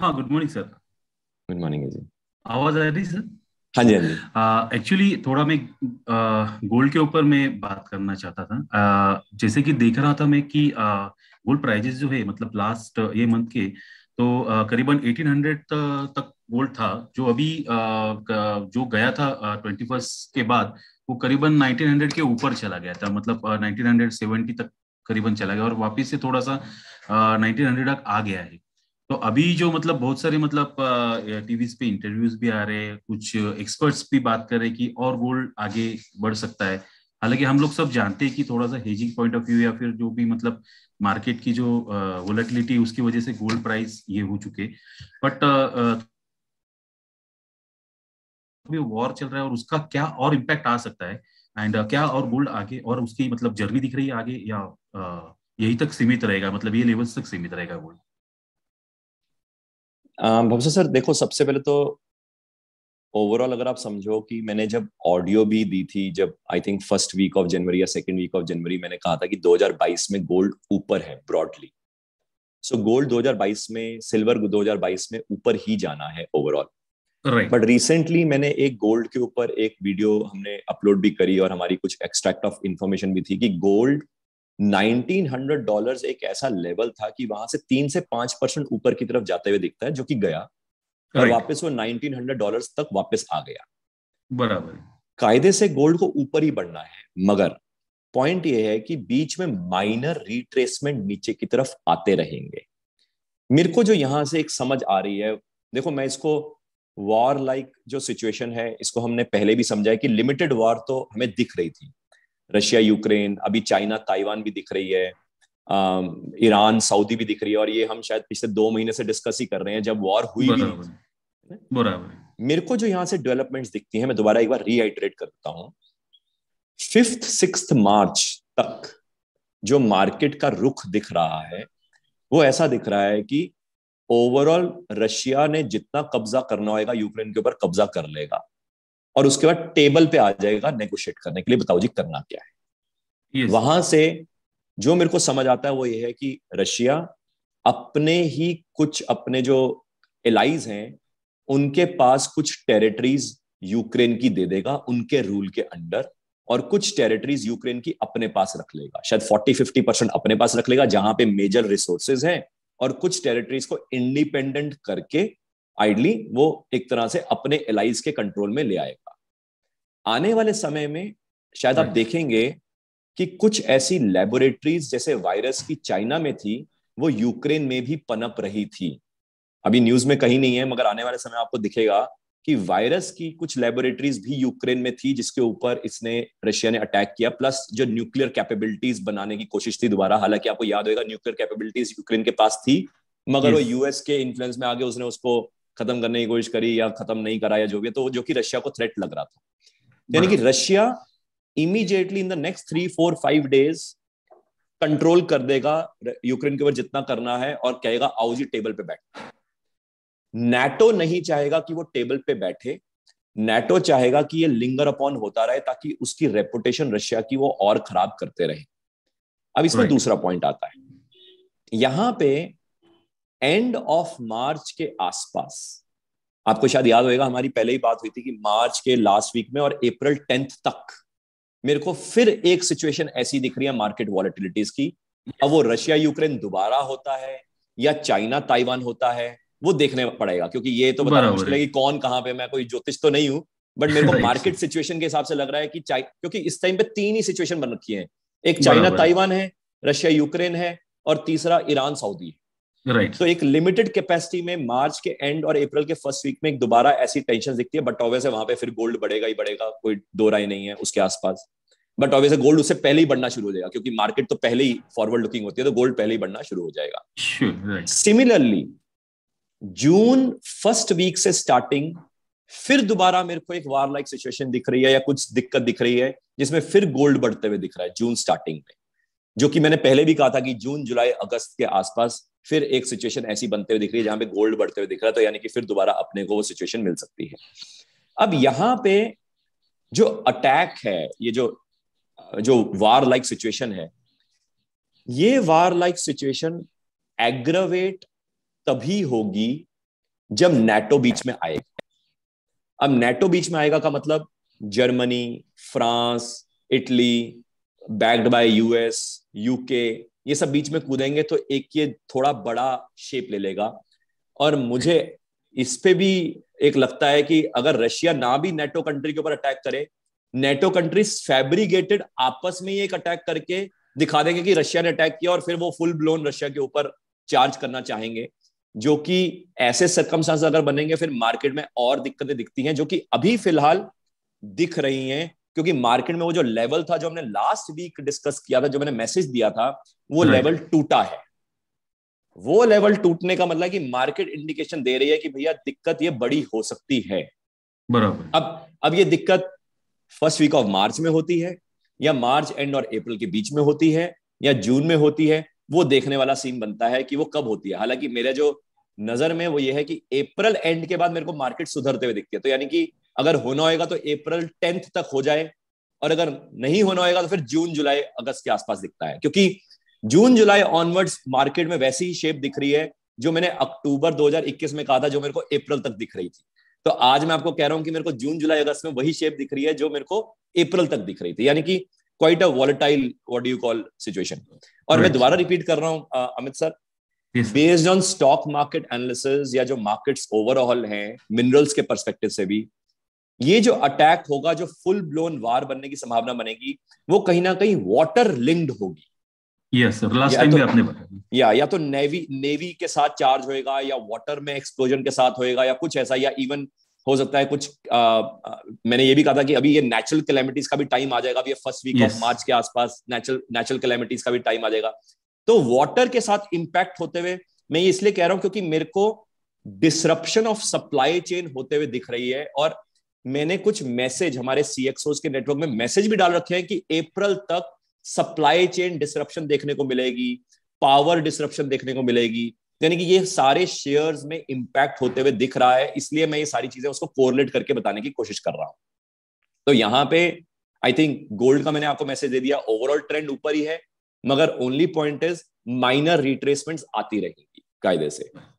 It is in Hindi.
हाँ good morning sir good morning जी आवाज आ रही सर हाँ जी हाँ जी एक्चुअली थोड़ा मैं गोल्ड के ऊपर मैं बात करना चाहता था uh, जैसे कि देख रहा था मैं कि गोल्ड प्राइजेस जो है मतलब लास्ट ये मंथ के तो uh, करीबन 1800 तक गोल्ड था जो अभी uh, जो गया था ट्वेंटी uh, फर्स्ट के बाद वो करीबन 1900 के ऊपर चला गया था मतलब uh, तक करीबन चला गया और वापिस से थोड़ा सा नाइनटीन हंड्रेड तक आ गया है तो अभी जो मतलब बहुत सारे मतलब टीवी पे इंटरव्यूज भी आ रहे हैं कुछ एक्सपर्ट्स भी बात कर रहे हैं कि और गोल्ड आगे बढ़ सकता है हालांकि हम लोग सब जानते हैं कि थोड़ा सा हेजिंग पॉइंट ऑफ व्यू या फिर जो भी मतलब मार्केट की जो वोलेटिलिटी उसकी वजह से गोल्ड प्राइस ये हो चुके बट अभी वॉर चल रहा है और उसका क्या और इम्पैक्ट आ सकता है एंड क्या और गोल्ड आगे और उसकी मतलब जर्नी दिख रही है आगे या यही तक सीमित रहेगा मतलब ये लेवल्स तक सीमित रहेगा गोल्ड Um, भवसा सर देखो सबसे पहले तो ओवरऑल अगर आप समझो कि मैंने जब ऑडियो भी दी थी जब I think first week of January या सेकेंड वीक ऑफ जनवरी मैंने कहा था कि 2022 में गोल्ड ऊपर है ब्रॉडली सो गोल्ड 2022 में सिल्वर 2022 में ऊपर ही जाना है ओवरऑल बट रिसेंटली मैंने एक गोल्ड के ऊपर एक वीडियो हमने अपलोड भी करी और हमारी कुछ एक्सट्रैक्ट ऑफ इन्फॉर्मेशन भी थी कि गोल्ड 1900 डॉलर्स एक ऐसा लेवल था कि वहां से तीन से पांच परसेंट ऊपर की तरफ जाते हुए दिखता है जो कि गया और वापस वो 1900 डॉलर्स तक वापस आ गया बराबर कायदे से गोल्ड को ऊपर ही बढ़ना है मगर पॉइंट ये है कि बीच में माइनर रिट्रेसमेंट नीचे की तरफ आते रहेंगे मेरे को जो यहां से एक समझ आ रही है देखो मैं इसको वॉर लाइक जो सिचुएशन है इसको हमने पहले भी समझा है कि लिमिटेड वॉर तो हमें दिख रही थी रशिया यूक्रेन अभी चाइना ताइवान भी दिख रही है ईरान सऊदी भी दिख रही है और ये हम शायद पिछले दो महीने से डिस्कस ही कर रहे हैं जब वॉर हुई भी बराबर मेरे को जो यहाँ से डेवलपमेंट्स दिखती हैं मैं दोबारा एक बार रिहाइड्रेट करता हूँ फिफ्थ सिक्स मार्च तक जो मार्केट का रुख दिख रहा है वो ऐसा दिख रहा है कि ओवरऑल रशिया ने जितना कब्जा करना होगा यूक्रेन के ऊपर कब्जा कर लेगा और उसके बाद टेबल पे आ जाएगा नेगोशिएट करने के लिए बताओ जी करना क्या है yes. वहां से जो मेरे को समझ आता है वो ये है कि रशिया अपने ही कुछ अपने जो एलाइज हैं उनके पास कुछ टेरिटरीज यूक्रेन की दे देगा उनके रूल के अंडर और कुछ टेरिटरीज यूक्रेन की अपने पास रख लेगा शायद 40-50 परसेंट अपने पास रख लेगा जहां पे मेजर रिसोर्सेज हैं और कुछ टेरिटरीज को इंडिपेंडेंट करके आइडली वो एक तरह से अपने एलाइज के कंट्रोल में ले आएगा आने वाले समय में शायद आप देखेंगे कि कुछ ऐसी लेबोरेटरीज जैसे वायरस की चाइना में थी वो यूक्रेन में भी पनप रही थी अभी न्यूज में कहीं नहीं है मगर आने वाले समय आपको दिखेगा कि वायरस की कुछ लेबोरेटरीज भी यूक्रेन में थी जिसके ऊपर इसने रशिया ने अटैक किया प्लस जो न्यूक्लियर कैपेबिलिटीज बनाने की कोशिश थी दोबारा हालांकि आपको याद होगा न्यूक्लियर कैपेबिलिटीज यूक्रेन के पास थी मगर वो यूएस के इन्फ्लुएंस में आगे उसने उसको खत्म करने की कोशिश करी या खत्म नहीं कराया जो भी तो जो कि रशिया को थ्रेट लग रहा था हाँ। यानी कि Russia immediately in the next three four five days control कर देगा यूक्रेन के ऊपर जितना करना है और कहेगा आओ जी टेबल पे बैठ नेटो नहीं चाहेगा कि वो टेबल पे बैठे नेटो चाहेगा कि ये लिंगर अपॉन होता रहे ताकि उसकी रेपुटेशन रशिया की वो और खराब करते रहे अब इसमें right. दूसरा पॉइंट आता है यहां पे एंड ऑफ मार्च के आसपास आपको शायद याद होगा हमारी पहले ही बात हुई थी कि मार्च के लास्ट वीक में और अप्रैल टेंथ तक मेरे को फिर एक सिचुएशन ऐसी दिख रही है मार्केट वॉलिटिलिटीज की अब वो रशिया यूक्रेन दोबारा होता है या चाइना ताइवान होता है वो देखने पड़ेगा क्योंकि ये तो बताना मुश्किल है कि कौन कहाँ पे मैं कोई ज्योतिष तो नहीं हूँ बट मेरे को मार्केट सिचुएशन के हिसाब से लग रहा है कि क्योंकि इस टाइम पे तीन ही सिचुएशन बन रखी है एक चाइना ताइवान है रशिया यूक्रेन है और तीसरा ईरान सऊदी है राइट तो एक लिमिटेड कैपेसिटी में मार्च के एंड और अप्रैल के फर्स्ट वीक में एक दोबारा ऐसी टेंशन दिखती है बट ऑब्वियस वहां पे फिर गोल्ड बढ़ेगा ही बढ़ेगा कोई दो राय नहीं है उसके आसपास बट ऑब्वियसली गोल्ड उससे पहले ही बढ़ना शुरू हो जाएगा क्योंकि मार्केट तो पहले ही फॉरवर्ड लुकिंग होती है तो गोल्ड पहले ही बढ़ना शुरू हो जाएगा सिमिलरली जून फर्स्ट वीक से स्टार्टिंग फिर दोबारा मेरे को एक वार लाइक सिचुएशन दिख रही है या कुछ दिक्कत दिख रही है जिसमें फिर गोल्ड बढ़ते हुए दिख रहा है जून स्टार्टिंग में जो कि मैंने पहले भी कहा था कि जून जुलाई अगस्त के आसपास फिर एक सिचुएशन ऐसी बनते हुए दिख रही है जहां पे गोल्ड बढ़ते हुए दिख रहा है तो यानी कि फिर दोबारा अपने को वो सिचुएशन मिल सकती है अब यहां पे जो अटैक है ये जो जो वार लाइक सिचुएशन है ये वार लाइक सिचुएशन एग्रवेट तभी होगी जब नेटो बीच में आएगा अब नेटो बीच में आएगा का मतलब Germany France Italy backed by US UK ये सब बीच में कूदेंगे तो एक ये थोड़ा बड़ा शेप ले लेगा और मुझे इस पे भी एक लगता है कि अगर रशिया ना भी नेटो कंट्री के ऊपर अटैक करे नेटो कंट्रीज फैब्रिकेटेड आपस में ही एक अटैक करके दिखा देंगे कि रशिया ने अटैक किया और फिर वो फुल ब्लोन रशिया के ऊपर चार्ज करना चाहेंगे जो कि ऐसे सरकमस्टांस अगर बनेंगे फिर मार्केट में और दिक्कतें दिखती हैं जो कि अभी फिलहाल दिख रही हैं क्योंकि मार्केट में वो जो लेवल था जो हमने लास्ट वीक डिस्कस किया था जो मैंने मैसेज दिया था वो लेवल टूटा है वो लेवल टूटने का मतलब कि मार्केट इंडिकेशन दे रही है कि भैया दिक्कत ये बड़ी हो सकती है बराबर अब अब ये दिक्कत फर्स्ट वीक ऑफ मार्च में होती है या मार्च एंड और अप्रैल के बीच में होती है या जून में होती है वो देखने वाला सीन बनता है कि वो कब होती है हालांकि मेरे जो नजर में वो ये है कि अप्रैल एंड के बाद मेरे को मार्केट सुधरते हुए दिखती है तो यानी कि अगर होना होगा तो अप्रैल टेंथ तक हो जाए और अगर नहीं होना होगा तो फिर जून जुलाई अगस्त के आसपास दिखता है क्योंकि जून जुलाई ऑनवर्ड्स मार्केट में वैसी ही शेप दिख रही है जो मैंने अक्टूबर 2021 में कहा था जो मेरे को अप्रैल तक दिख रही थी तो आज मैं आपको कह रहा हूं कि मेरे को जून जुलाई अगस्त में वही शेप दिख रही है जो मेरे को अप्रैल तक दिख रही थी यानी कि quite a volatile what you call situation और मैं दोबारा रिपीट कर रहा हूं Amit sir based on stock market analysis या जो मार्केट्स ओवरऑल हैं मिनरल्स के परस्पेक्टिव से भी ये जो अटैक होगा जो फुल ब्लोन वार बनने की संभावना बनेगी वो कहीं ना कहीं वाटर लिंक्ड होगी यस सर लास्ट टाइम भी आपने बताया या या तो नेवी नेवी के साथ चार्ज होएगा या वाटर में एक्सप्लोजन के साथ होएगा या कुछ ऐसा या इवन हो सकता है कुछ आ, आ, मैंने ये भी कहा था कि अभी ये नेचुरल कैलेमिटीज का भी टाइम आ जाएगा अभी फर्स्ट वीक ऑफ मार्च के आसपास नेचुरल नेचुरल कैलेमिटीज का भी टाइम आ जाएगा तो वाटर के साथ इम्पैक्ट होते हुए मैं ये इसलिए कह रहा हूँ क्योंकि मेरे को डिसरप्शन ऑफ सप्लाई चेन होते हुए दिख रही है और मैंने कुछ मैसेज हमारे सीएक्सओ के नेटवर्क में मैसेज भी डाल रखे हैं कि अप्रैल तक सप्लाई चेन डिसरप्शन देखने को मिलेगी पावर डिसरप्शन देखने को मिलेगी यानी कि ये सारे शेयर्स में इंपैक्ट होते हुए दिख रहा है इसलिए मैं ये सारी चीजें उसको कोरलेट करके बताने की कोशिश कर रहा हूं तो यहां पे आई थिंक गोल्ड का मैंने आपको मैसेज दे दिया ओवरऑल ट्रेंड ऊपर ही है मगर only point is minor retracement आती रहेगी कायदे से